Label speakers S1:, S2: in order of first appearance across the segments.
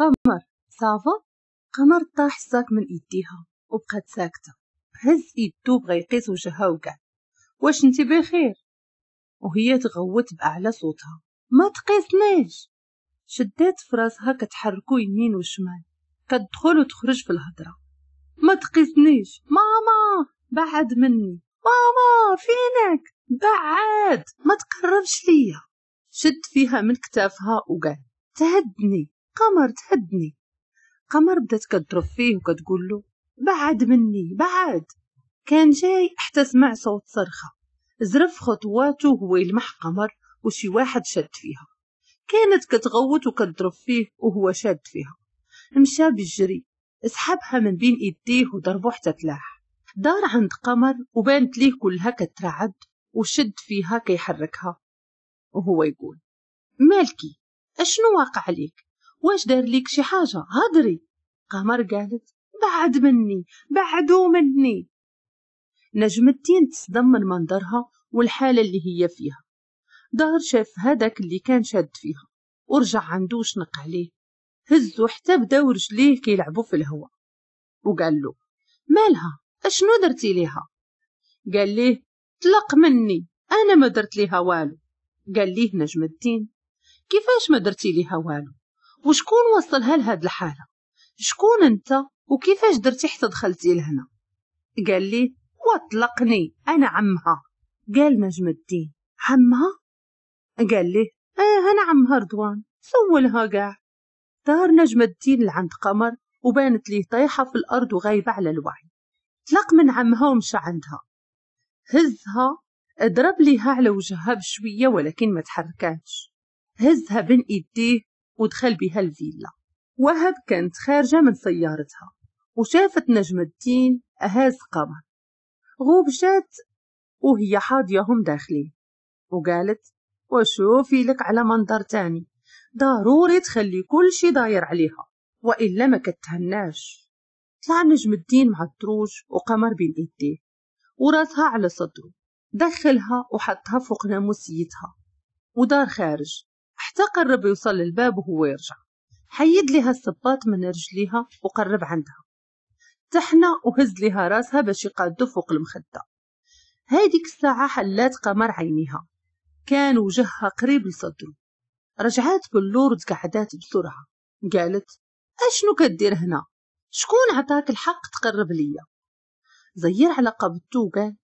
S1: قمر صافا قمر طاح الصاك من ايديها وبقات ساكته هز ايدو بغا يقيس وجهها وكاع واش انت بخير وهي تغوت باعلى صوتها ما تقيسنيش شدات فراسها كتحركو يمين وشمال كتدخل وتخرج في الهضره ما تقيسنيش ماما بعد مني ماما فينك بعد ما تقربش ليا شد فيها من كتافها وقال تهدني قمر تهدني قمر بدات كضرب فيه وكتقول له بعد مني بعد كان جاي حتى سمع صوت صرخة زرف خطواته هو يلمح قمر وشي واحد شد فيها كانت كتغوت وكتضرب فيه وهو شاد فيها مشى بالجري سحبها من بين ايديه وضربو حتى تلاح دار عند قمر وبانت ليه كلها كترعد وشد فيها كيحركها وهو يقول مالكي اشنو واقع عليك واش دار ليك شي حاجة هضري قمر قالت بعد مني بعدو مني نجم الدين تصدم من منظرها والحالة اللي هي فيها ظهر شاف هذاك اللي كان شاد فيها ورجع عندو شنق عليه هزو حتى بداو رجليه كيلعبو في الهواء وقال له مالها اشنو درتي ليها قال ليه طلق مني انا ما درت ليها والو قال ليه نجم الدين كيفاش ما درتي ليها والو وشكون وصلها لهاد الحالة شكون انت وكيفاش درتي حتى دخلتي لهنا قال لي وطلقني انا عمها قال نجم الدين عمها قال لي اه انا عمها رضوان سولها كاع دار نجم الدين لعند قمر وبانت لي طايحه في الارض وغايبه على الوعي طلق من عمها ومشى عندها هزها ضرب ليها على وجهها بشويه ولكن ما تحركاتش هزها بين ايديه ودخل بها الفيلا وهب كانت خارجة من سيارتها وشافت نجم الدين أهاز قمر غوب جات وهي حاضيهم داخلين وقالت وشوفي لك على منظر تاني ضروري تخلي كل شي داير عليها وإلا ما كتهناش طلع نجم الدين مع الدروج وقمر بين إيديه وراسها على صدره دخلها وحطها فوق ناموسيتها ودار خارج حتى قرب يوصل للباب وهو يرجع حيد لها الصباط من رجليها وقرب عندها تحنى وهز لها راسها باش يقادو فوق المخدة هاديك الساعة حلات قمر عينيها كان وجهها قريب لصدره رجعات باللور وتقعدات بسرعة قالت أشنو كدير هنا شكون عطاك الحق تقرب ليا زير على قبضتو وقال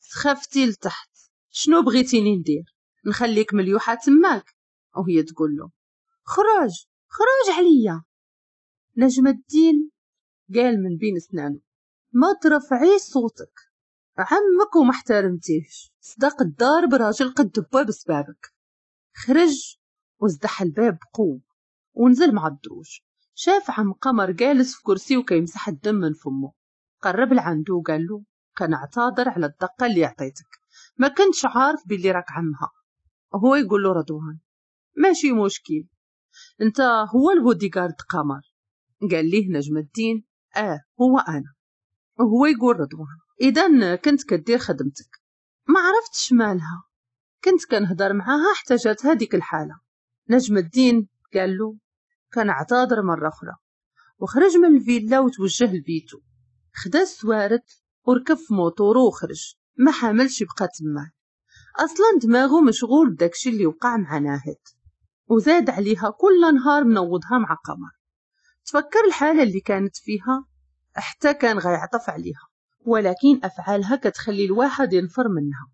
S1: سخفتي لتحت شنو بغيتيني ندير نخليك مليوحة تماك وهي تقول له خرج خرج عليا نجم الدين قال من بين اسنانه ما ترفعي صوتك عمك وما احترمتيش صدق الدار براجل قد دباب بسبابك خرج وازدح الباب بقوة ونزل مع الدروج شاف عم قمر جالس في كرسي وكيمسح الدم من فمه قرب لعنده وقال له كان اعتذر على الدقة اللي عطيتك ما كنتش عارف باللي راك عمها هو يقول له رضوان ماشي مشكل انت هو البوديغارد قمر قال ليه نجم الدين اه هو انا وهو يقول رضوان اذا كنت كدير خدمتك ما عرفتش مالها كنت كنهضر معاها حتى جات هذيك الحاله نجم الدين قال له كان اعتذر مره اخرى وخرج من الفيلا وتوجه لبيتو خدا السوارد وركب في موطورو وخرج ما حاملش يبقى تما اصلا دماغو مشغول بداكشي اللي وقع مع ناهد وزاد عليها كل نهار منوضها مع قمر تفكر الحالة اللي كانت فيها حتى كان غيعطف عليها ولكن أفعالها كتخلي الواحد ينفر منها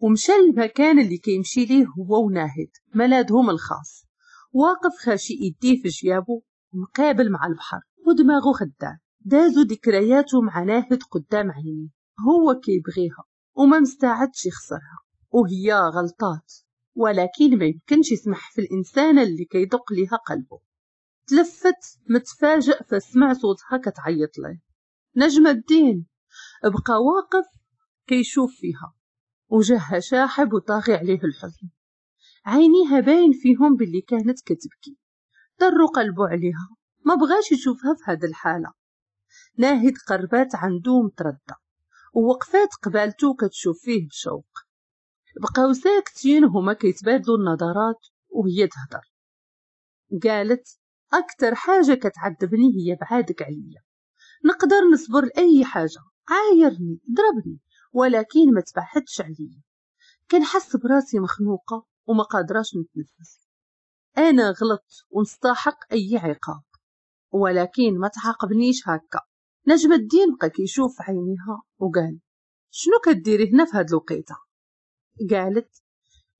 S1: ومشى للمكان اللي كيمشي ليه هو وناهد ملادهم الخاص واقف خاشي يديه في جيابه مقابل مع البحر ودماغه خدام دازو ذكرياته مع ناهد قدام عينيه هو كيبغيها وما مستعدش يخسرها وهي غلطات ولكن ما يمكنش يسمح في الإنسان اللي كيدق ليها قلبه تلفت متفاجئ فسمع صوتها كتعيط له نجم الدين بقى واقف كيشوف فيها وجهها شاحب وطاغي عليه الحزن عينيها باين فيهم باللي كانت كتبكي ضر قلبه عليها ما بغاش يشوفها في هاد الحالة ناهد قربات عندو متردة ووقفات قبالتو كتشوف فيه بشوق بقاو ساكتين هما كيتبادلوا النظرات وهي تهضر قالت اكثر حاجة كتعذبني هي بعادك عليا نقدر نصبر لأي حاجة عايرني ضربني ولكن ما تبعدش عليا كنحس براسي مخنوقة وما قادراش نتنفس أنا غلطت ونستحق أي عقاب ولكن ما تعاقبنيش هكا نجم الدين بقى كيشوف عينيها وقال شنو كديري هنا في هاد الوقيته قالت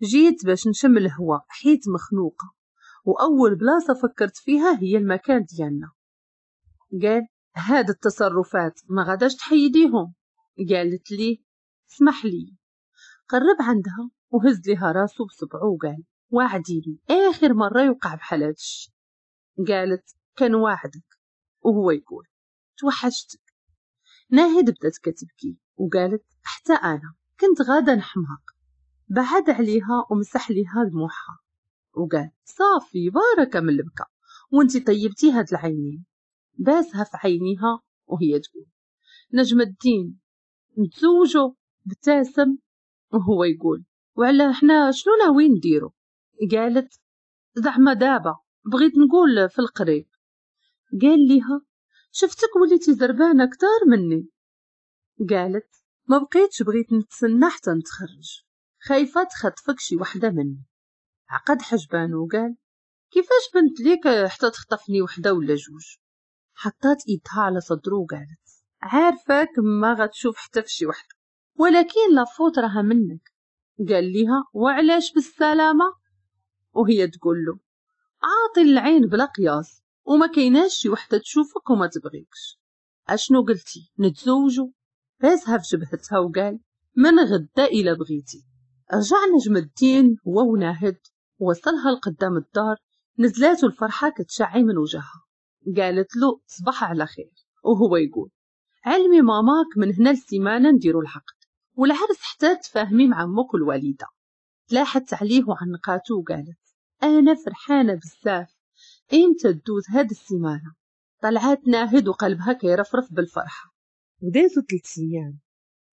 S1: جيت باش نشم الهواء حيت مخنوقة وأول بلاصة فكرت فيها هي المكان ديالنا قال هاد التصرفات ما غاداش تحيديهم قالت لي اسمح لي قرب عندها وهز ليها راسه بصبعه وقال واعديني آخر مرة يوقع بحال قالت كان واعدك وهو يقول توحشتك ناهد بدات كتبكي وقالت حتى أنا كنت غادا نحماق بعد عليها ومسح ليها دموعها وقال صافي باركة من البكا وانت طيبتي هاد العينين باسها في عينيها وهي تقول نجم الدين نتزوجو ابتسم وهو يقول وعلى احنا شنو ناويين نديرو قالت زعما دابا بغيت نقول في القريب قال ليها شفتك وليتي زربانه كتار مني قالت ما بقيتش بغيت نتسنى حتى نتخرج خايفة تخطفك شي وحدة مني عقد حجبان وقال كيفاش بنت ليك حتى تخطفني وحدة ولا جوج حطات ايدها على صدرو وقالت عارفك ما غتشوف حتى في شي وحدة ولكن لافوت راها منك قال ليها وعلاش بالسلامة وهي تقول له عاطي العين بلا قياس وما كيناش شي وحدة تشوفك وما تبغيكش اشنو قلتي نتزوجو راسها في جبهتها وقال من غدا إلى بغيتي رجع نجم الدين وهو ناهد وصلها لقدام الدار نزلاته الفرحة كتشعي من وجهها قالت له صباح على خير وهو يقول علمي ماماك من هنا لسيمانة نديرو العقد والعرس حتى تفاهمي مع امك الوالدة تلاحت عليه وعنقاته وقالت أنا فرحانة بزاف إمتى تدوز هاد السيمانة طلعت ناهد وقلبها كيرفرف بالفرحة ودازو ثلاث أيام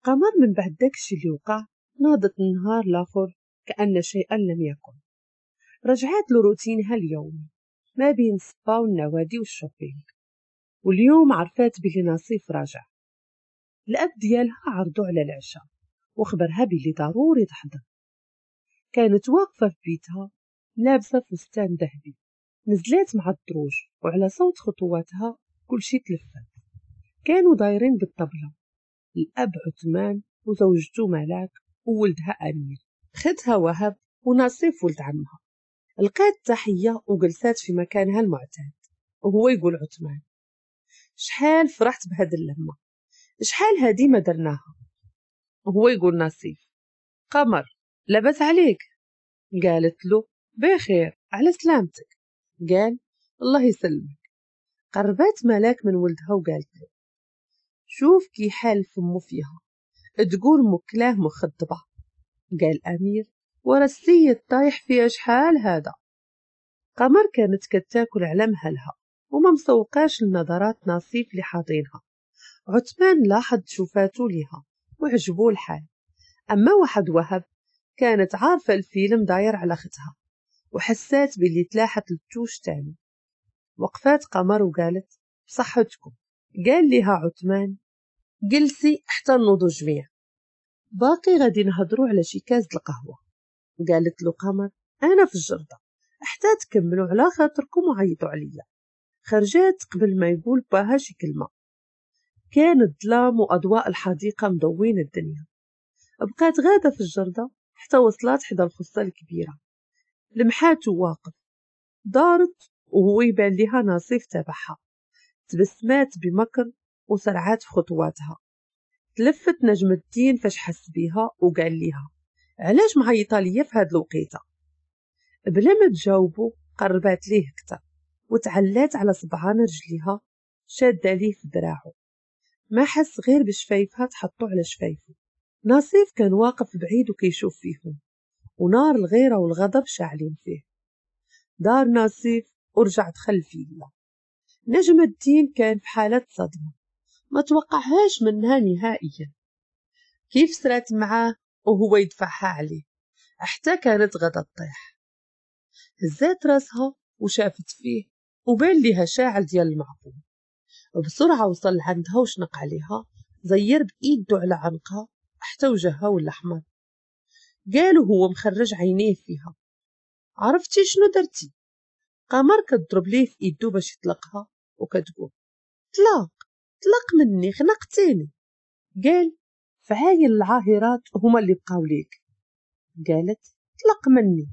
S1: قمر من بعد داكشي اللي وقع ناضت النهار لاخر كأن شيئا لم يكن رجعت لروتينها اليومي ما بين الصبا والنوادي والشوبينغ واليوم عرفات بلي نصيف راجع الأب ديالها عرضو على العشاء وخبرها بلي ضروري تحضر كانت واقفة في بيتها لابسة فستان ذهبي نزلات مع الدروج وعلى صوت خطواتها كل شي تلفت كانوا دايرين بالطبلة الأب عثمان وزوجته ملاك وولدها أمير خدها وهب ونصيف ولد عمها لقات تحية وجلسات في مكانها المعتاد وهو يقول عثمان شحال فرحت بهاد اللمة شحال هادي ما درناها وهو يقول نصيف قمر لاباس عليك قالت له بخير على سلامتك قال الله يسلمك قربات ملاك من ولدها وقالت له شوف كي حال فمو فيها تقول مكلاه مخضبة قال أمير ورسية الطايح فيها شحال هذا قمر كانت كتاكل على مهلها وما مسوقاش النظرات نصيف اللي حاطينها عثمان لاحظ شوفاتو ليها وعجبو الحال أما واحد وهب كانت عارفة الفيلم داير على ختها وحسات باللي تلاحت التوش تاني وقفات قمر وقالت بصحتكم قال لها عثمان جلسي حتى نوضو جميع باقي غادي نهضرو على شي كاس القهوة قالت له قمر أنا في الجردة حتى تكملوا على خاطركم وعيطوا عليا خرجت قبل ما يقول باها شي كلمة كان الظلام وأضواء الحديقة مضوين الدنيا بقات غادة في الجردة حتى وصلت حدا الخصة الكبيرة لمحاتو واقف دارت وهو يبان ليها نصيف تبعها تبسمات بمكر وسرعات في خطواتها تلفت نجم الدين فاش حس بيها وقال ليها علاش معيطه ليا في هاد الوقيته بلا ما تجاوبو قربات ليه كتر وتعلات على صبعان رجليها شاده ليه في دراعو ما حس غير بشفايفها تحطو على شفايفو نصيف كان واقف بعيد وكيشوف فيهم ونار الغيره والغضب شاعلين فيه دار نصيف ورجع دخل فيلا نجم الدين كان في حالة صدمة ما توقعهاش منها نهائيا كيف صرات معاه وهو يدفعها عليه حتى كانت غدا تطيح هزات راسها وشافت فيه وبان ليها شاعل ديال المعقول بسرعة وصل لعندها وشنق عليها زير بإيده على عنقها حتى وجهها ولا حمر قالوا هو مخرج عينيه فيها عرفتي شنو درتي قمر كتضرب ليه في ايدو باش يطلقها وكتقول طلاق طلق مني خنقتيني قال فهاي العاهرات هما اللي بقاو ليك قالت طلق مني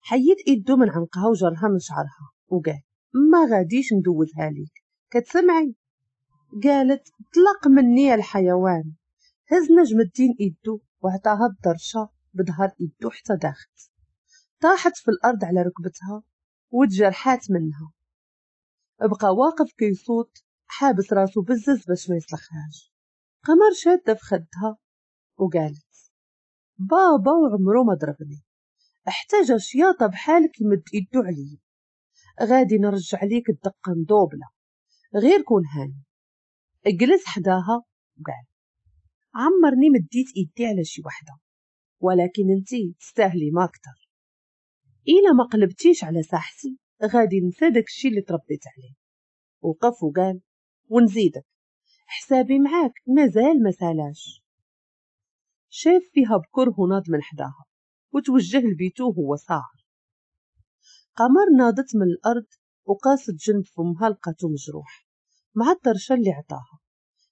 S1: حيد ايدو من عنقها وجرها من شعرها وقال ما غاديش ندوزها ليك كتسمعي قالت طلق مني الحيوان هز نجم الدين ايدو وعطاها الدرشة بظهر ايدو حتى داخت طاحت في الارض على ركبتها وتجرحات منها بقى واقف كيصوت حابس راسه بالزز باش ما يصلحهاش قمر شادة في خدها وقالت بابا وعمرو ما ضربني احتاج شياطة بحالك يمد ايدو علي غادي نرجع ليك الدقة مدوبلة غير كون هاني اجلس حداها وقال عمرني مديت ايدي على شي وحدة ولكن انتي تستاهلي ما اكتر إلا ما قلبتيش على ساحتي غادي ننسى داكشي اللي تربيت عليه وقف وقال ونزيدك حسابي معاك مازال ما سالاش شاف فيها بكره وناض من حداها وتوجه لبيتو وهو ساهر قمر ناضت من الأرض وقاست جنب فمها لقاتو مجروح مع الطرشة اللي عطاها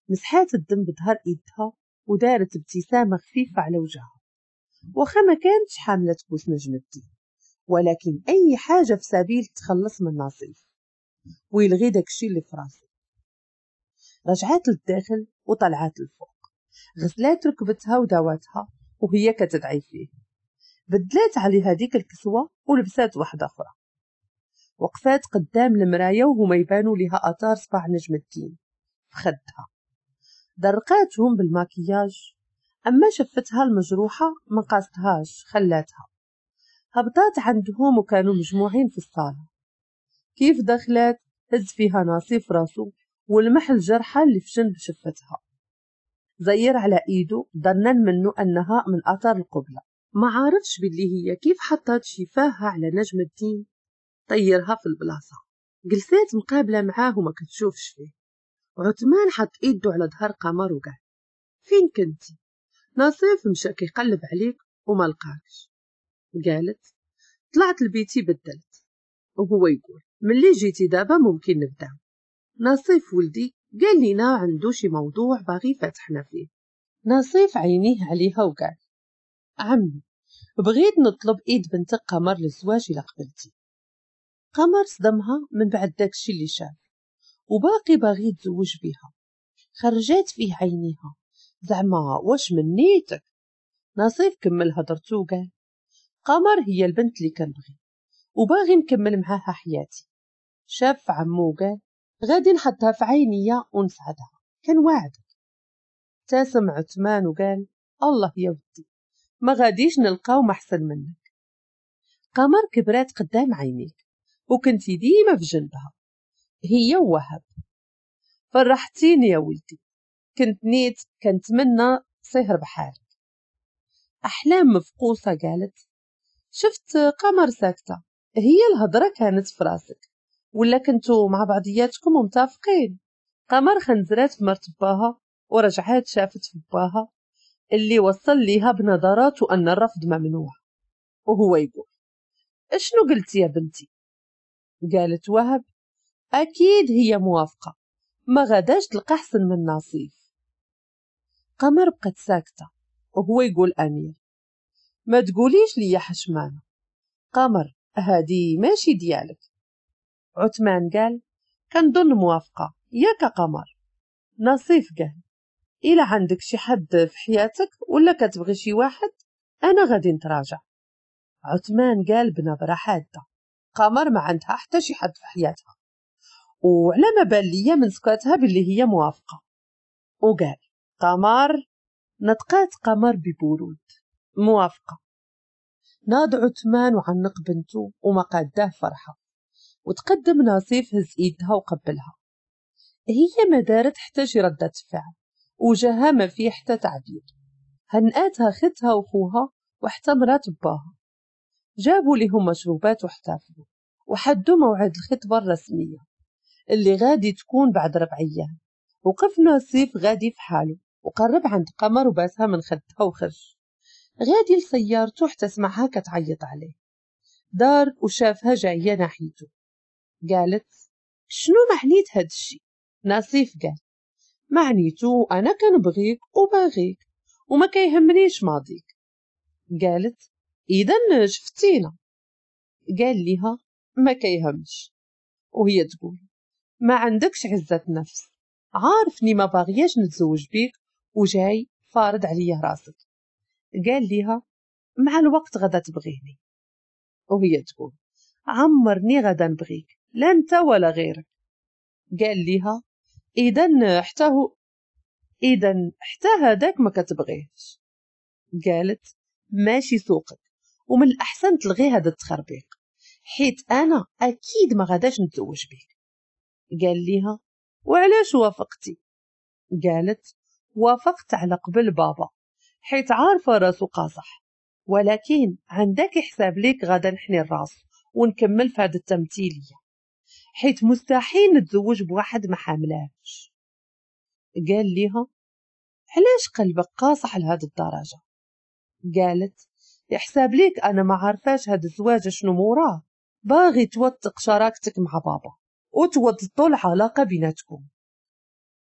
S1: مسحات الدم بظهر إيدها ودارت ابتسامة خفيفة على وجهها وخا ما كانتش حاملة بوس نجم الدين ولكن أي حاجة في سبيل تخلص من نصيف ويلغي داكشي اللي في راسه رجعت للداخل وطلعت لفوق غسلات ركبتها وداواتها وهي كتدعي فيه بدلات على هذيك الكسوة ولبسات واحدة أخرى وقفات قدام المراية وهما يبانوا لها آثار صباع نجم الدين خدها درقاتهم بالماكياج أما شفتها المجروحة ما قاستهاش خلاتها هبطات عندهم وكانوا مجموعين في الصالة كيف دخلت هز فيها ناصيف راسو ولمح الجرحى اللي في جنب شفتها زير على إيده ظنا منه أنها من أثر القبلة ما عارفش باللي هي كيف حطت شفاها على نجم الدين طيرها في البلاصة جلسات مقابلة معاه وما كتشوفش فيه عثمان حط إيده على ظهر قمر وقال فين كنتي نصيف مشى كيقلب عليك وما لقاكش قالت طلعت لبيتي بدلت وهو يقول ملي جيتي دابا ممكن نبدا نصيف ولدي قال لينا عنده شي موضوع باغي فتحنا فيه نصيف عينيه عليها وقال عمي بغيت نطلب ايد بنتك قمر للزواج الى قبلتي قمر صدمها من بعد داكشي اللي شاف وباقي باغي يتزوج بيها خرجات فيه عينيها زعما واش من نيتك نصيف كمل هضرته وقال قمر هي البنت اللي كنبغي وباغي نكمل معاها حياتي شاف عمو قال غادي نحطها في عينيا ونفعدها كان تا سمع عثمان وقال الله يا ودي ما غاديش نلقاو محسن منك قمر كبرات قدام عينيك وكنتي ديما في جنبها هي وهب فرحتيني يا ولدي كنت نيت كنتمنى صهر بحالك أحلام مفقوصة قالت شفت قمر ساكتة هي الهضرة كانت في راسك ولا كنتو مع بعضياتكم ومتافقين قمر خنزرات في مرت باها ورجعات شافت في باها اللي وصل ليها بنظرات أن الرفض ممنوع وهو يقول اشنو قلتي يا بنتي قالت وهب أكيد هي موافقة ما غاداش تلقى حسن من نصيف قمر بقت ساكتة وهو يقول أمير ما تقوليش لي يا حشمانة قمر هادي ماشي ديالك عثمان قال كنظن موافقة ياك قمر نصيف قال إلا عندك شي حد في حياتك ولا كتبغي شي واحد أنا غادي نتراجع عثمان قال بنظرة حادة قمر ما عندها حتى شي حد في حياتها وعلى ما بان ليا من سكاتها باللي هي موافقة وقال قمر نطقات قمر ببرود موافقة ناض عثمان وعنق بنته وما قاداه فرحة وتقدم نصيف هز إيدها وقبلها هي ما دارت حتى شي ردة فعل وجهها ما فيه حتى تعبير هنقاتها ختها وخوها وحتى مرات باها جابوا لهم مشروبات واحتفلوا وحدوا موعد الخطبة الرسمية اللي غادي تكون بعد ربع أيام وقف نصيف غادي في حاله وقرب عند قمر وباسها من خدها وخرج غادي لسيارته حتى سمعها كتعيط عليه دار وشافها جاية ناحيته قالت شنو معنيت هاد الشي نصيف قال معنيتو أنا كنبغيك وباغيك وما كيهمنيش ماضيك قالت إذا شفتينا قال ليها ما كيهمش وهي تقول ما عندكش عزة نفس عارفني ما باغياش نتزوج بيك وجاي فارض عليا راسك قال ليها مع الوقت غدا تبغيني وهي تقول عمرني غدا نبغيك لا أنت ولا غيرك قال ليها إذا حتى هو إذا حتى هذاك ما كتبغيهش قالت ماشي سوقك ومن الأحسن تلغي هذا التخربيق حيت أنا أكيد ما غاداش نتزوج بك قال ليها وعلاش وافقتي قالت وافقت على قبل بابا حيت عارفة راسو قاصح ولكن عندك حساب ليك غادا نحني الراس ونكمل في هاد التمثيلية حيت مستحيل نتزوج بواحد ما حاملهاش قال ليها علاش قلبك قاصح لهاد الدرجة قالت يحساب ليك أنا ما عارفاش هاد الزواج شنو موراه باغي توثق شراكتك مع بابا وتوثقوا العلاقة بيناتكم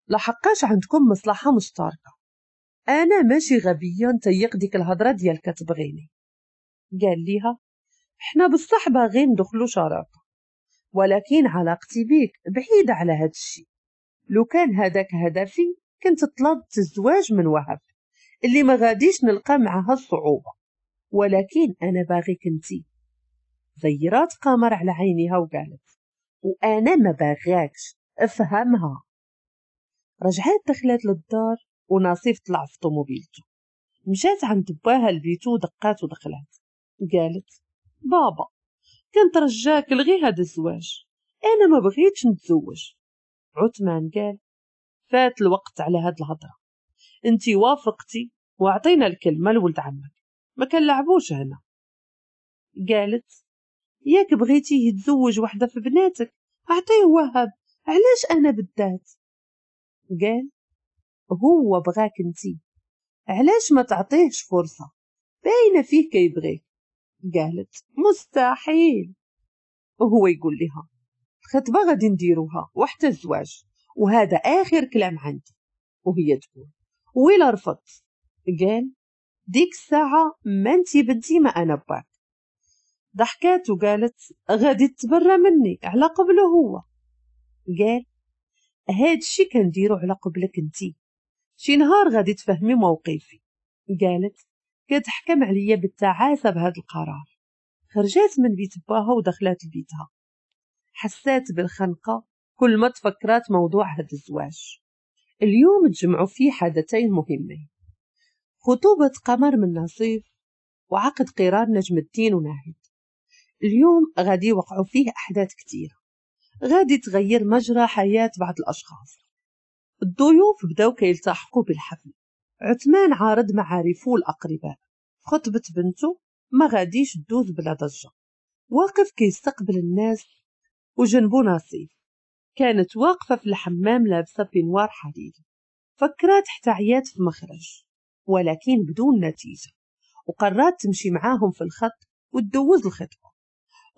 S1: لحقاش عندكم مصلحة مشتركة أنا ماشي غبية نتيق ديك الهضرة ديالك تبغيني قال ليها حنا بصح باغيين ندخلو شراكة ولكن علاقتي بيك بعيدة على هاد الشي لو كان هذاك هدفي كنت طلبت الزواج من وهب اللي ما غاديش نلقى معها الصعوبة ولكن أنا باغيك انتي غيرات قمر على عينيها وقالت وأنا ما باغاكش افهمها رجعات دخلت للدار وناصيف طلع في طوموبيلته مشات عند باها لبيتو ودقات ودخلت قالت بابا رجاك لغي هذا الزواج انا ما بغيتش نتزوج عثمان قال فات الوقت على هاد الهضره انت وافقتي واعطينا الكلمه لولد عمك ما لعبوش هنا قالت ياك بغيتيه يتزوج وحده في بناتك اعطيه وهب علاش انا بالذات قال هو بغاك انتي علاش ما تعطيهش فرصه باينه فيه كيبغيك قالت مستحيل وهو يقول لها خطبة غادي نديروها وحتى الزواج وهذا آخر كلام عندي وهي تقول ويلا رفضت قال ديك الساعة ما انتي بدي ما أنا باك ضحكات وقالت غادي تبرى مني على قبله هو قال هاد الشي كنديرو على قبلك انتي شي نهار غادي تفهمي موقفي قالت كتحكم عليا بالتعاسة بهذا القرار خرجات من بيت باها ودخلت لبيتها حسات بالخنقة كل ما تفكرات موضوع هذا الزواج اليوم تجمعوا فيه حدثين مهمين خطوبة قمر من نصيف وعقد قرار نجم الدين وناهد اليوم غادي يوقعوا فيه أحداث كتير غادي تغير مجرى حياة بعض الأشخاص الضيوف بداو كيلتحقوا بالحفل عثمان عارض معارفه الأقرباء خطبة بنته ما غاديش دوز بلا ضجة واقف كيستقبل الناس وجنبو ناصي كانت واقفة في الحمام لابسة بنوار حديد فكرات حتى عيات في مخرج ولكن بدون نتيجة وقررت تمشي معاهم في الخط وتدوز الخطبة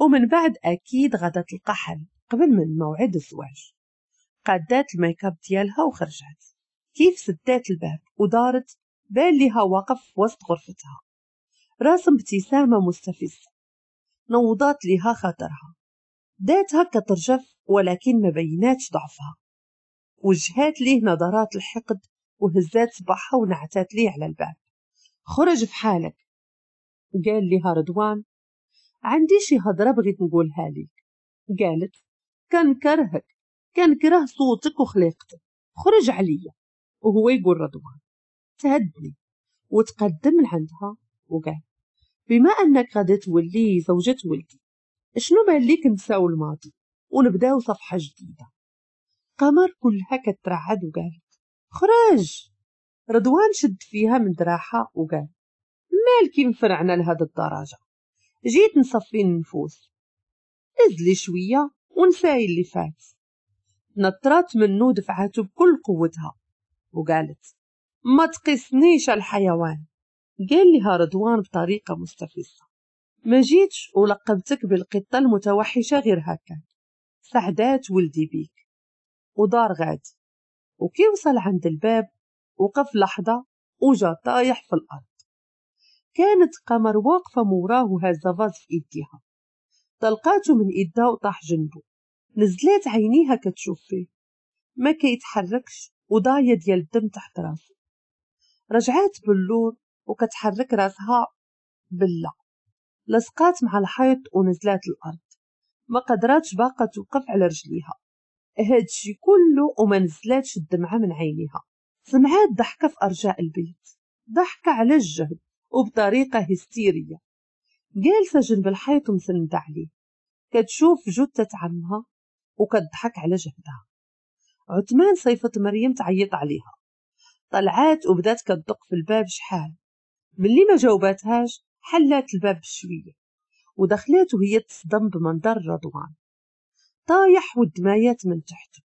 S1: ومن بعد أكيد غدا تلقى حل قبل من موعد الزواج قادات الميكاب ديالها وخرجت كيف سدات الباب ودارت لها واقف وسط غرفتها راسم ابتسامة مستفزة نوضات لها خاطرها دات هكا ترجف ولكن ما بيناتش ضعفها وجهات ليه نظرات الحقد وهزات صباحها ونعتات ليه على الباب خرج في حالك قال لها رضوان عندي شي هضرة بغيت نقولها لك قالت كان كرهك كان كره صوتك وخليقتك خرج عليا وهو يقول رضوان تهدني وتقدم لعندها وقال بما انك غادي تولي زوجة ولدي شنو بان ليك نساو الماضي ونبداو صفحة جديدة قمر كلها كترعد وقالت خرج رضوان شد فيها من دراحة وقال مالكي مفرعنا لهاد الدرجة جيت نصفي النفوس ازلي شوية ونساي اللي فات نطرات منه دفعته بكل قوتها وقالت ما تقيسنيش الحيوان قال لها رضوان بطريقة مستفزة ما جيتش ولقبتك بالقطة المتوحشة غير هكا سعدات ولدي بيك ودار غادي وكي وصل عند الباب وقف لحظة وجا طايح في الأرض كانت قمر واقفة موراه هازة فاز في إيديها طلقاته من إيدها وطاح جنبه نزلات عينيها كتشوف فيه ما كيتحركش وضاية ديال الدم تحت راسه رجعات باللور وكتحرك راسها بلا لصقات مع الحيط ونزلات الأرض ما قدراتش باقا توقف على رجليها هادشي كله وما نزلاتش الدمعة من عينيها سمعات ضحكة في أرجاء البيت ضحكة على الجهد وبطريقة هستيرية جالسة جنب الحيط ومسندة عليه كتشوف جثة عمها وكتضحك على جهدها عثمان صيفت مريم تعيط عليها طلعات وبدات كتدق في الباب شحال ملي ما جاوباتهاش حلات الباب بشويه ودخلات وهي تصدم بمنظر رضوان طايح والدمايات من تحته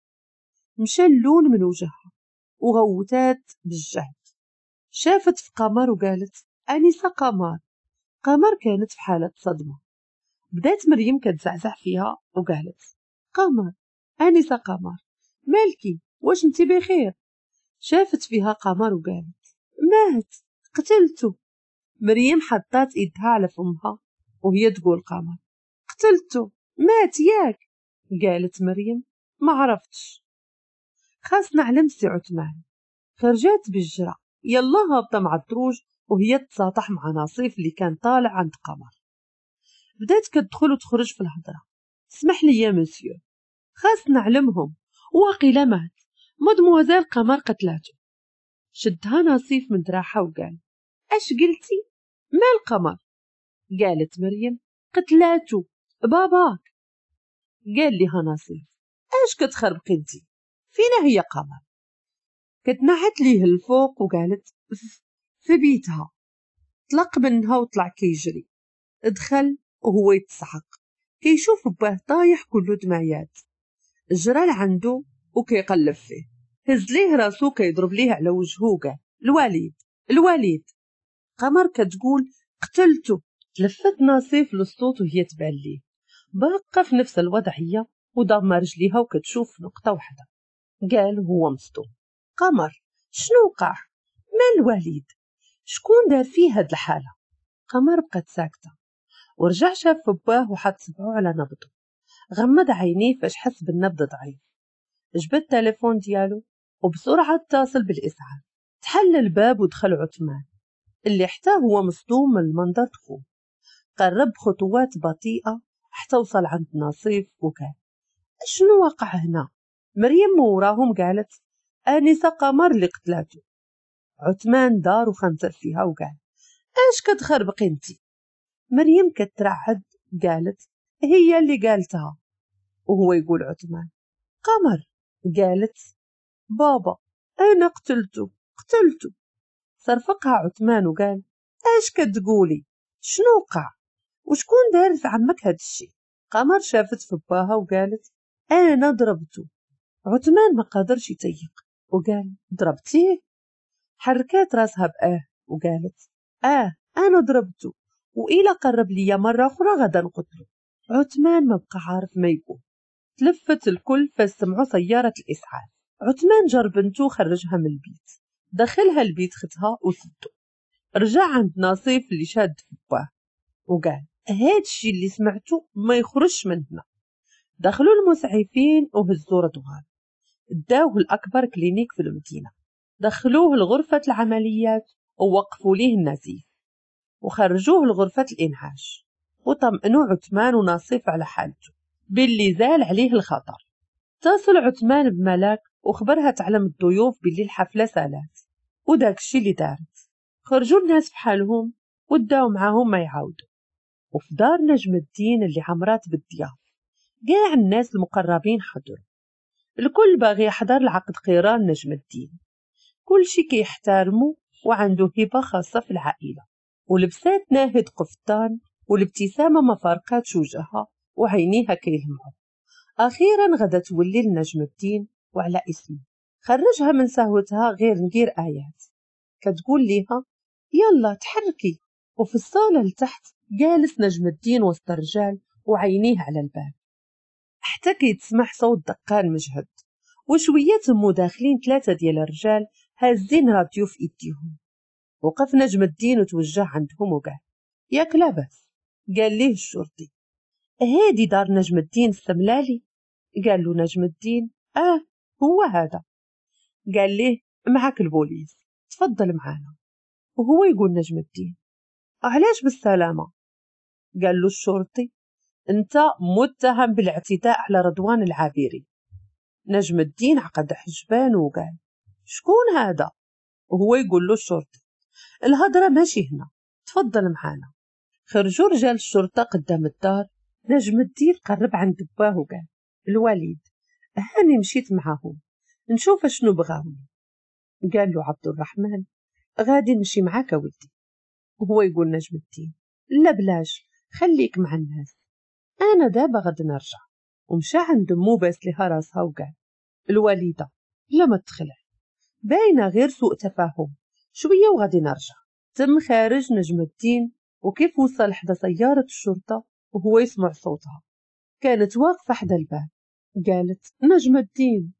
S1: مشى اللون من وجهها وغوتات بالجهد شافت في قمر وقالت أنسة قمر قمر كانت في حالة صدمة بدات مريم كتزعزع فيها وقالت قمر أنسة قمر مالكي واش انت بخير شافت فيها قمر وقالت مات قتلته مريم حطات ايدها على فمها وهي تقول قمر قتلته مات ياك قالت مريم ما عرفتش خاصنا علم سي عثمان خرجت بالجرة يلا هابطة مع الدروج وهي تساطح مع نصيف اللي كان طالع عند قمر بدات كتدخل وتخرج في الهضرة اسمح لي يا مسيو خاص نعلمهم وقيل مات مدموزيل قمر قتلاته شدها نصيف من دراحة وقال أش قلتي؟ ما القمر؟ قالت مريم قتلاتو باباك قال لها نصيف أش كتخربقي انتي؟ فينا هي قمر؟ كتنحت ليه الفوق وقالت في بيتها طلق منها وطلع كيجري دخل وهو يتسحق كيشوف باه طايح كله دمعيات جرى لعندو وكيقلب فيه هز ليه راسو كيضرب ليه على كاع الوليد الوليد قمر كتقول قتلته تلفت نصيف للصوت وهي تبان ليه باقة في نفس الوضعية وضامة رجليها وكتشوف نقطة واحدة قال هو مصدوم قمر شنو وقع مال الوليد شكون دار فيه هاد الحالة قمر بقات ساكتة ورجع شاف باه وحط صبعو على نبضه غمض عينيه فاش حس بالنبض ضعيف جبد التليفون ديالو وبسرعة اتصل بالإسعاف تحل الباب ودخل عثمان اللي حتى هو مصدوم من المنظر دخول قرب خطوات بطيئة حتى وصل عند نصيف وقال شنو وقع هنا مريم وراهم قالت آنسة قمر اللي قتلاتو عثمان دار وخنتر فيها وقال اش كتخربقي انتي مريم كترعد قالت هي اللي قالتها وهو يقول عثمان قمر قالت بابا أنا قتلته قتلته صرفقها عثمان وقال اش كتقولي شنو وقع وشكون دار في عمك هاد الشي قمر شافت في باها وقالت انا ضربته عثمان ما قادرش يتيق وقال ضربتيه حركات راسها باه وقالت اه انا ضربته وإلا قرب ليا مرة أخرى غدا نقتله عثمان ما بقى عارف ما يقول تلفت الكل فاستمعوا سيارة الإسعاف عثمان جر بنته خرجها من البيت دخلها البيت ختها وسدو رجع عند ناصيف اللي شاد فباه وقال هاد الشي اللي سمعته ما يخرجش من هنا دخلوا المسعفين وهزوا رضوان داوه الأكبر كلينيك في المدينة دخلوه لغرفة العمليات ووقفوا ليه النزيف وخرجوه لغرفة الإنعاش وطمأنه عثمان وناصف على حالته باللي زال عليه الخطر اتصل عثمان بملاك وخبرها تعلم الضيوف باللي الحفلة سالات وداك الشي اللي دارت خرجوا الناس بحالهم وداو معاهم ما يعاودوا وفي دار نجم الدين اللي عمرات بالضياف كاع الناس المقربين حضروا الكل باغي يحضر العقد قيران نجم الدين كل شي كيحترمه وعنده هبة خاصة في العائلة ولبسات ناهد قفطان والابتسامة ما فارقاتش وجهها وعينيها كيلمعوا أخيرا غدا تولي لنجم الدين وعلى اسمه خرجها من سهوتها غير ندير آيات كتقول ليها يلا تحركي وفي الصالة لتحت جالس نجم الدين وسط الرجال وعينيه على الباب حتى كيتسمع صوت دقان مجهد وشوية تمو داخلين ثلاثة ديال الرجال هازين راديو في ايديهم وقف نجم الدين وتوجه عندهم وقال ياك لاباس قال ليه الشرطي هادي دار نجم الدين السملالي قال له نجم الدين اه هو هذا قال ليه معك البوليس تفضل معانا وهو يقول نجم الدين علاش بالسلامة قال له الشرطي انت متهم بالاعتداء على رضوان العابري نجم الدين عقد حجبان وقال شكون هذا وهو يقول له الشرطي الهضرة ماشي هنا تفضل معانا خرجوا رجال الشرطة قدام الدار نجم الدين قرب عند باه وقال الوليد هاني مشيت معاهم نشوف شنو بغاهم قال له عبد الرحمن غادي نمشي معاك ولدي وهو يقول نجم الدين لا بلاش خليك مع الناس انا دابا غادي نرجع ومشى عند مو بس لها راسها وقال الوليده لا ما تخلع باينه غير سوء تفاهم شويه وغادي نرجع تم خارج نجم الدين وكيف وصل حدا سيارة الشرطة وهو يسمع صوتها كانت واقفة حدا الباب قالت نجم الدين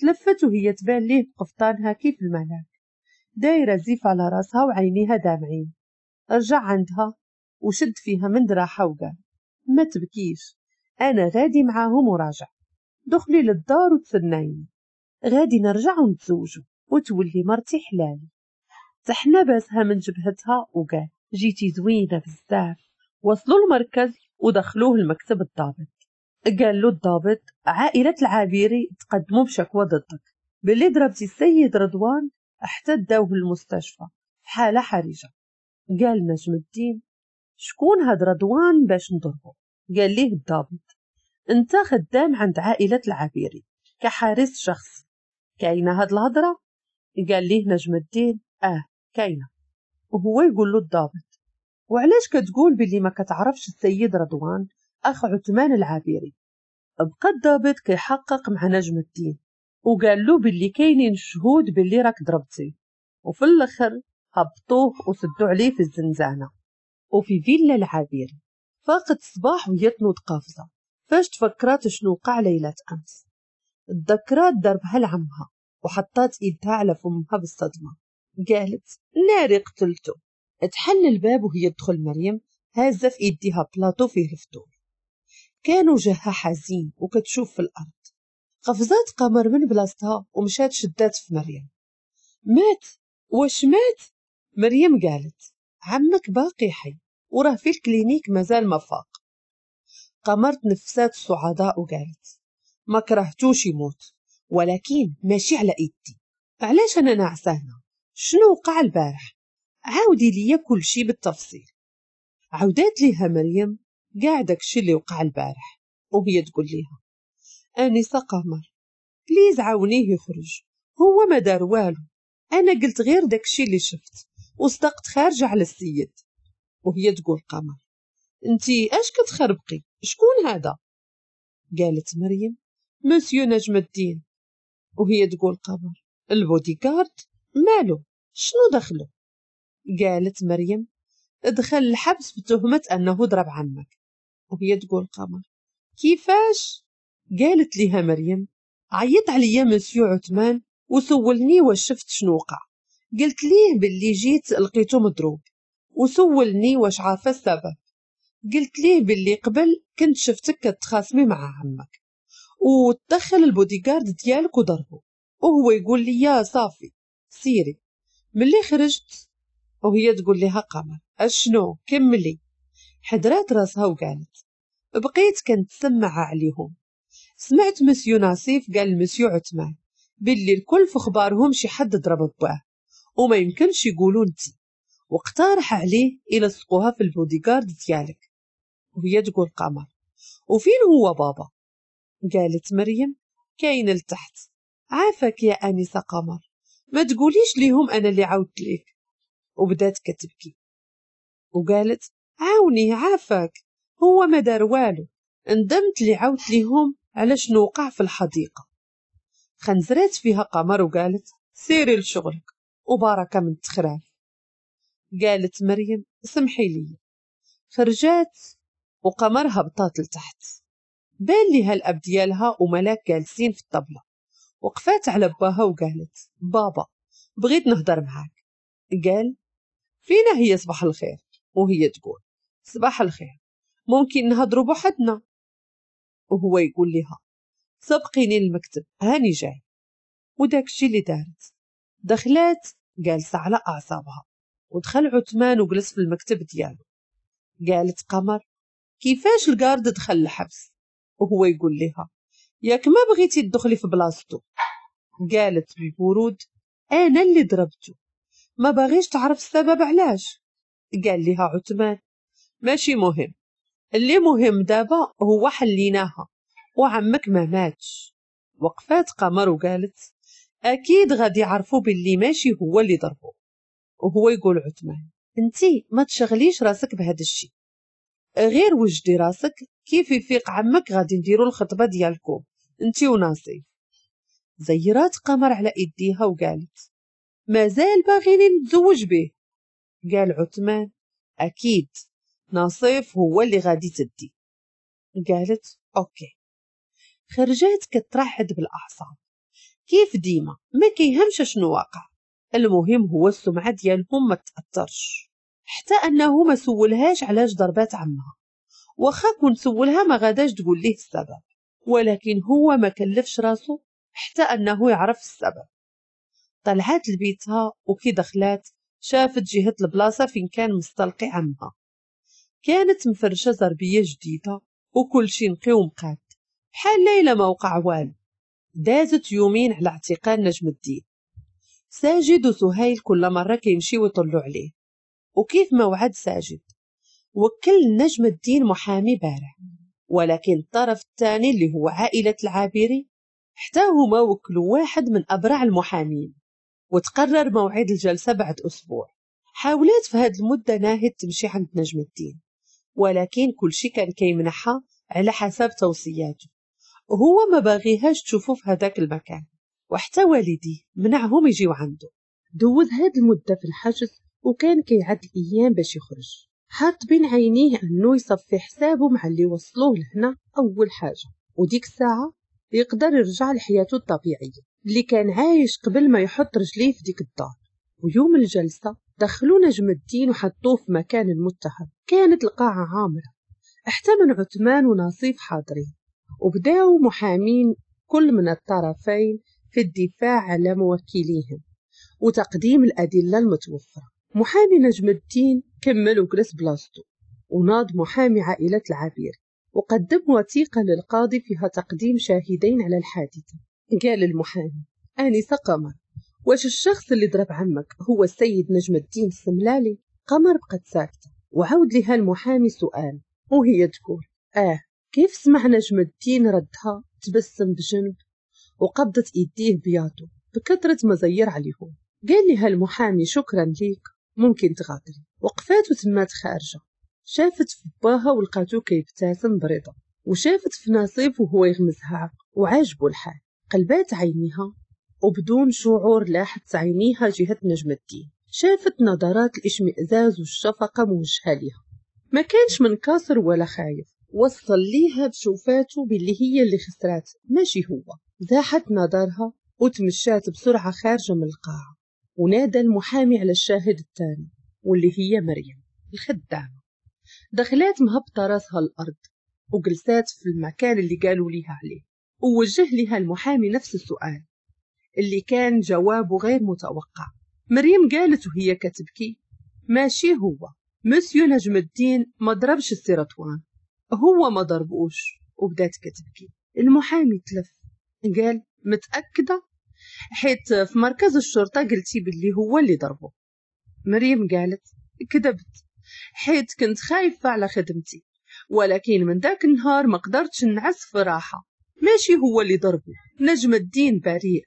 S1: تلفت وهي تبان ليه بقفطانها كيف الملاك دايرة زيف على راسها وعينيها دامعين رجع عندها وشد فيها من دراحة وقال ما تبكيش أنا غادي معاهم وراجع دخلي للدار وتسنيني غادي نرجع ونتزوجوا وتولي مرتي حلال تحنا باسها من جبهتها وقال جيتي زوينة بزاف وصلوا المركز ودخلوه لمكتب الضابط قال له الضابط عائلة العابيري تقدموا بشكوى ضدك باللي ضربتي السيد رضوان حتى داوه للمستشفى حالة حرجة قال نجم الدين شكون هاد رضوان باش نضربه قال ليه الضابط انت خدام عند عائلة العابيري كحارس شخصي كاينة هاد الهضرة قال ليه نجم الدين اه كاينة وهو يقول له الضابط وعلاش كتقول باللي ما كتعرفش السيد رضوان أخ عثمان العابري بقى الضابط كيحقق مع نجم الدين وقال له باللي كاينين شهود باللي راك ضربتي وفي الاخر هبطوه وسدوا عليه في الزنزانه وفي فيلا العابري فاقت صباح وهي تنوض قافزه فاش تفكرات شنو وقع ليله امس تذكرات ضربها لعمها وحطات ايدها على فمها بالصدمه قالت ناري قتلته تحل الباب وهي تدخل مريم هازة في إيديها بلاطو فيه الفطور كان وجهها حزين وكتشوف في الأرض قفزات قمر من بلاصتها ومشات شدات في مريم مات واش مات مريم قالت عمك باقي حي وراه في الكلينيك مازال ما فاق قمر تنفسات الصعداء وقالت ما كرهتوش يموت ولكن ماشي على إيدي علاش أنا نعسانة شنو وقع البارح عاودي ليا كل شي بالتفصيل عودات ليها مريم قاع داكشي اللي وقع البارح وهي تقول ليها انسه قمر بليز عاونيه يخرج هو ما دار والو انا قلت غير داكشي اللي شفت وصدقت خارجه على السيد وهي تقول قمر انتي اش كتخربقي شكون هذا قالت مريم مسيو نجم الدين وهي تقول قمر البوديغارد مالو شنو دخله قالت مريم دخل الحبس بتهمة أنه ضرب عمك وهي تقول قمر كيفاش قالت لها مريم عيط عليا مسيو عثمان وسولني واش شفت شنو وقع قلت ليه باللي جيت لقيته مضروب وسولني واش عارفة السبب قلت ليه باللي قبل كنت شفتك كتخاصمي مع عمك وتدخل البوديغارد ديالك وضربه وهو يقول لي يا صافي سيري ملي خرجت وهي تقول لها قمر اشنو كملي حضرات راسها وقالت بقيت كنت سمع عليهم سمعت مسيو ناصيف قال مسيو عثمان باللي الكل في اخبارهم شي حد ضرب باه وما يمكنش يقولوا انت واقترح عليه يلصقوها في البوديغارد ديالك وهي تقول قمر وفين هو بابا قالت مريم كاين لتحت عافاك يا انسه قمر ما تقوليش ليهم أنا اللي عاودت لك وبدات كتبكي وقالت عاوني عافاك هو ما دار والو ندمت لي عاودت ليهم على شنو وقع في الحديقة خنزرات فيها قمر وقالت سيري لشغلك وبركة من التخراف قالت مريم سمحي لي خرجات وقمرها هبطات لتحت بان ليها الاب ديالها وملاك جالسين في الطبله وقفات على باها وقالت بابا بغيت نهضر معاك قال فينا هي صباح الخير وهي تقول صباح الخير ممكن نهضروا بوحدنا وهو يقول لها سبقيني المكتب هاني جاي وداك الشي اللي دارت دخلات جالسة على أعصابها ودخل عثمان وجلس في المكتب ديالو قالت قمر كيفاش الجارد دخل الحبس وهو يقول لها ياك ما بغيتي تدخلي في بلاصتو قالت بالبرود انا اللي ضربته ما باغيش تعرف السبب علاش قال لها عثمان ماشي مهم اللي مهم دابا هو حليناها وعمك ما ماتش وقفات قمر وقالت اكيد غادي يعرفوا باللي ماشي هو اللي ضربه وهو يقول عثمان انتي ما تشغليش راسك بهذا الشيء غير وجدي راسك كيف يفيق عمك غادي نديرو الخطبه ديالكم انتي وناصي زيرات قمر على ايديها وقالت مازال باغيني نتزوج به قال عثمان اكيد ناصيف هو اللي غادي تدي قالت اوكي خرجات كترحد بالاعصاب كيف ديما ما كيهمش شنو واقع المهم هو السمعه ديالهم ما تاثرش حتى انه ما سولهاش علاش ضربات عمها واخا كون سولها ما غاداش تقول ليه السبب ولكن هو ما كلفش راسو حتى انه يعرف السبب طلعت لبيتها وكي دخلات شافت جهة البلاصة فين كان مستلقي عمها كانت مفرشة زربية جديدة وكل شي نقي ومقاد بحال ليلة ما وقع والو دازت يومين على اعتقال نجم الدين ساجد وسهيل كل مرة كيمشيو يطلو عليه وكيف ما وعد ساجد وكل نجم الدين محامي بارع ولكن الطرف الثاني اللي هو عائلة العابري حتى هما وكل واحد من أبرع المحامين وتقرر موعد الجلسة بعد أسبوع حاولات في هذه المدة ناهد تمشي عند نجم الدين ولكن كل شيء كان كيمنحها على حسب توصياته هو ما باغيهاش تشوفه في هذاك المكان وحتى والديه منعهم يجيو عنده دوز هاد المدة في الحجز وكان كيعد الأيام باش يخرج حاط بين عينيه انه يصفي حسابه مع اللي وصلوه لهنا اول حاجه وديك الساعه يقدر يرجع لحياته الطبيعيه اللي كان عايش قبل ما يحط رجليه في ديك الدار ويوم الجلسه دخلوا نجم الدين وحطوه في مكان المتهم كانت القاعه عامره حتى من عثمان ونصيف حاضرين وبداوا محامين كل من الطرفين في الدفاع على موكليهم وتقديم الأدلة المتوفرة محامي نجم الدين كمل وجلس بلاصتو وناض محامي عائلة العبير وقدم وثيقة للقاضي فيها تقديم شاهدين على الحادثة قال المحامي آنسة قمر واش الشخص اللي ضرب عمك هو السيد نجم الدين السملالي قمر بقت ساكتة وعاود لها المحامي سؤال وهي تقول آه كيف سمع نجم الدين ردها تبسم بجنب وقبضت إيديه بياضه بكثرة مزير عليهم قال لها المحامي شكرا ليك ممكن تغادري وقفات وتمات خارجة شافت في باها ولقاتو كيبتسم بريضة وشافت في نصيف وهو يغمزها وعاجبو الحال قلبات عينيها وبدون شعور لاحت عينيها جهة نجم الدين شافت نظرات الاشمئزاز والشفقة موجهة ليها ما كانش منكسر ولا خايف وصل ليها بشوفاته باللي هي اللي خسرات ماشي هو زاحت نظرها وتمشات بسرعة خارجة من القاعة ونادى المحامي على الشاهد الثاني واللي هي مريم الخدامة دخلات مهبطة راسها الأرض وجلسات في المكان اللي قالوا ليها عليه ووجه لها المحامي نفس السؤال اللي كان جوابه غير متوقع مريم قالت وهي كتبكي ماشي هو مسيو نجم الدين ما ضربش السيرتوان هو ما ضربوش وبدات كتبكي المحامي تلف قال متأكدة حيت في مركز الشرطة قلتي باللي هو اللي ضربه مريم قالت كذبت حيت كنت خايفة على خدمتي ولكن من ذاك النهار ما قدرتش نعس في راحة ماشي هو اللي ضربه نجم الدين بريء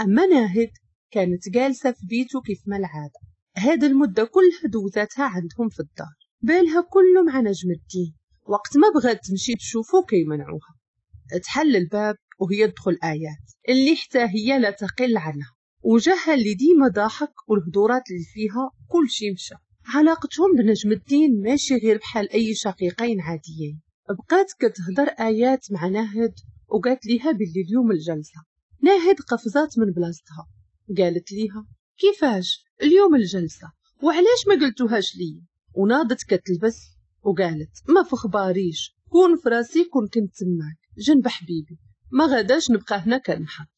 S1: أما ناهد كانت جالسة في بيته كيف ما العادة هاد المدة كلها دوزاتها عندهم في الدار بالها كله مع نجم الدين وقت ما بغات تمشي تشوفه كيمنعوها تحل الباب وهي تدخل آيات اللي حتى هي لا تقل عنها وجهها اللي ديما ضاحك والهضورات اللي فيها كل شي مشى علاقتهم بنجم الدين ماشي غير بحال أي شقيقين عاديين بقات كتهضر آيات مع ناهد وقالت ليها باللي اليوم الجلسة ناهد قفزات من بلاصتها قالت ليها كيفاش اليوم الجلسة وعلاش ما قلتوهاش لي وناضت كتلبس وقالت ما في خباريش كون فراسي كون كنت تماك جنب حبيبي ما غاداش نبقى هنا كنحط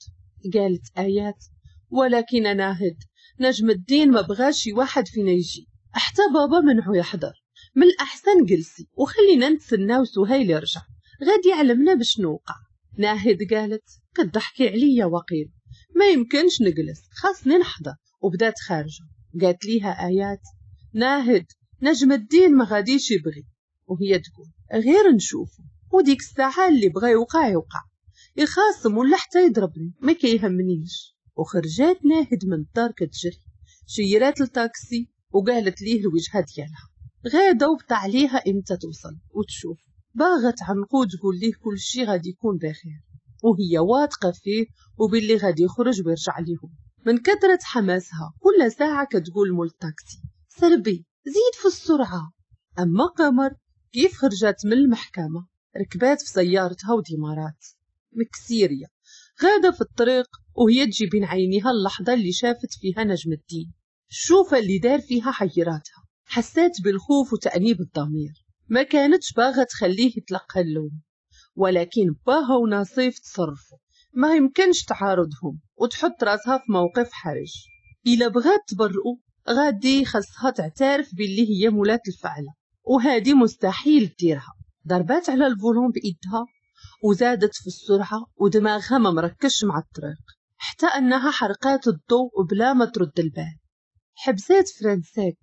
S1: قالت آيات ولكن ناهد نجم الدين ما بغاش واحد فينا يجي حتى بابا منعو يحضر من الأحسن جلسي وخلينا نتسناو سهيل يرجع غادي يعلمنا باش نوقع ناهد قالت كضحكي عليا وقيل ما يمكنش نجلس خاصني نحضر وبدات خارجه قالت ليها آيات ناهد نجم الدين ما غاديش يبغي وهي تقول غير نشوفه وديك الساعة اللي بغى يوقع يوقع يخاصم ولا حتى يضربني ما كيهمنيش وخرجات ناهد من الدار كتجري شيرات التاكسي وقالت ليه الوجهة ديالها غادا وبت عليها امتى توصل وتشوف باغا تعنقو تقول ليه كل شي غادي يكون بخير وهي واثقة فيه وباللي غادي يخرج ويرجع ليهم من كثرة حماسها كل ساعة كتقول مول التاكسي سربي زيد في السرعة أما قمر كيف خرجت من المحكمة ركبات في سيارتها وديمارات مكسيريا غادة في الطريق وهي تجي بين عينيها اللحظة اللي شافت فيها نجم الدين الشوفة اللي دار فيها حيراتها حسات بالخوف وتأنيب الضمير ما كانتش باغة تخليه يتلقى اللوم ولكن باها ونصيف تصرفوا ما يمكنش تعارضهم وتحط راسها في موقف حرج إلا بغات تبرئوا غادي خصها تعترف باللي هي مولات الفعلة وهادي مستحيل ديرها ضربات على الفولون بإيدها وزادت في السرعة ودماغها ما مركش مع الطريق حتى أنها حرقات الضوء بلا ما ترد البال حبسات فرنسيك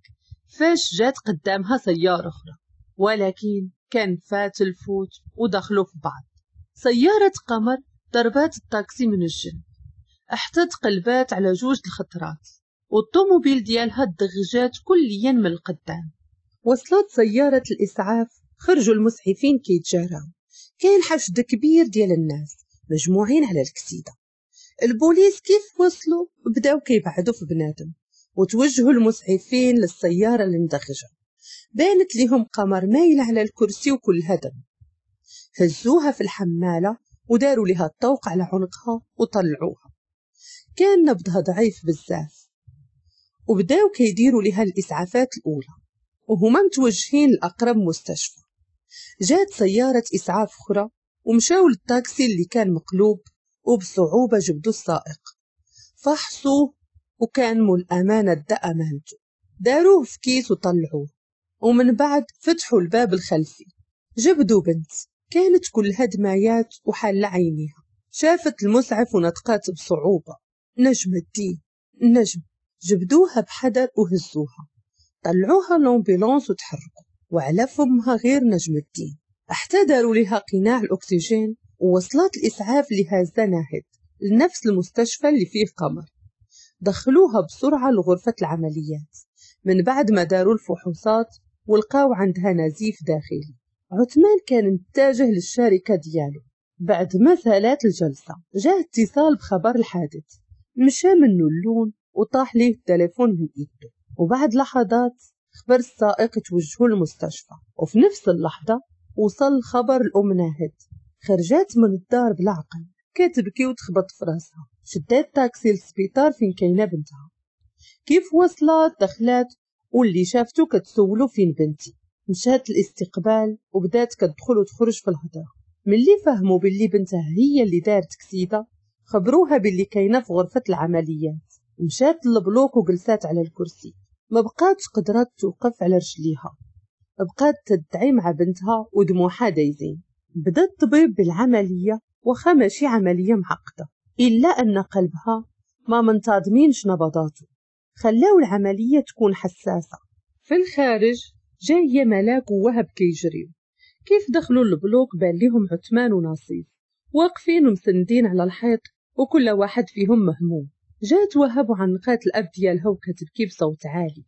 S1: فاش جات قدامها سيارة أخرى ولكن كان فات الفوت ودخلوا في بعض سيارة قمر ضربات التاكسي من الجنب احتت قلبات على جوج الخطرات والطوموبيل ديالها دغجات كليا من القدام وصلت سيارة الإسعاف خرجوا المسعفين كيتجاراو كاين حشد كبير ديال الناس مجموعين على الكسيده البوليس كيف وصلوا بداو كيبعدوا في بنادم وتوجهوا المسعفين للسياره المدغجه بانت لهم قمر مايل على الكرسي وكل هدم هزوها في الحماله وداروا لها الطوق على عنقها وطلعوها كان نبضها ضعيف بزاف وبداو كيديروا لها الاسعافات الاولى وهما متوجهين لاقرب مستشفى جات سيارة إسعاف أخرى ومشاو للتاكسي اللي كان مقلوب وبصعوبة جبدوا السائق فحصوه مو الأمانة دا أمانته داروه في كيس وطلعوه ومن بعد فتحوا الباب الخلفي جبدوا بنت كانت كلها دمايات وحل عينيها شافت المسعف ونطقات بصعوبة نجم الدين نجم جبدوها بحذر وهزوها طلعوها لومبيلونس وتحركوا وعلى فمها غير نجم الدين احتضروا لها قناع الأكسجين ووصلات الإسعاف لهذا ناهد لنفس المستشفى اللي فيه قمر دخلوها بسرعة لغرفة العمليات من بعد ما داروا الفحوصات ولقاو عندها نزيف داخلي عثمان كان متجه للشركة ديالو بعد ما سالات الجلسة جاء اتصال بخبر الحادث مشى منه اللون وطاح ليه التليفون من إيده وبعد لحظات خبر السائق توجهوا المستشفى وفي نفس اللحظة وصل خبر الأم ناهد خرجت من الدار بلا عقل كتبكي وتخبط في راسها شدات تاكسي للسبيطار فين كاينة بنتها كيف وصلت دخلات واللي شافتو كتسولو فين بنتي مشات الاستقبال وبدات كتدخل وتخرج في الهضره ملي فهموا باللي بنتها هي اللي دارت كسيده خبروها باللي كاينه في غرفه العمليات مشات للبلوك وجلسات على الكرسي ما بقاتش قدرات توقف على رجليها بقات تدعي مع بنتها ودموعها دايزين بدا الطبيب بالعملية وخا ماشي عملية معقدة إلا أن قلبها ما منتظمينش نبضاته خلاو العملية تكون حساسة في الخارج جاية ملاك ووهب كيجريو كيف دخلوا البلوك بان ليهم عثمان ونصيب واقفين ومسندين على الحيط وكل واحد فيهم مهموم جات وهب عن نقاط الأب ديالها وكتبكي بصوت عالي